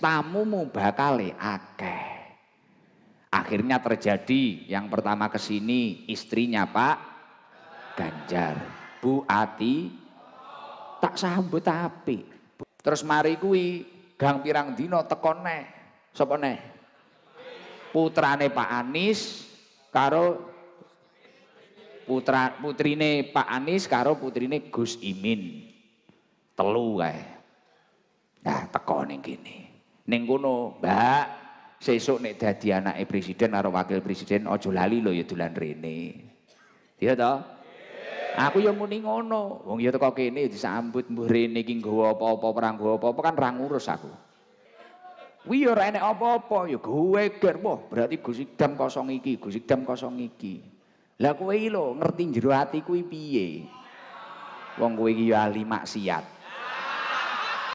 tamumu bakal akeh. Akhirnya terjadi yang pertama ke sini istrinya Pak Ganjar. Bu Ati tak sambut api. Terus mari kuwi gang pirang dino tekone Sapa neh? Putrane Pak Anis karo putra putrine Pak Anis karo putrine Gus Imin. Telu kae. Nah, tekone gini. Ning kono, Mbak, sesuk nek dadi anake presiden karo wakil presiden aja lali lho ya dolan rene. Iya toh? Iya. Aku yang muni ngono. Wong ya teko kene ya disambut mbuh rene iki nggawa apa-apa ora nggawa apa-apa kan ra ngurus aku. Kuwi ya ora enek apa-apa ya gue ger wah berarti Gus Idam kosong iki, Gus Idam kosong iki. Lah kowe iki lho ngerti jero ati kuwi piye? Wong kowe iki ya ahli maksiat.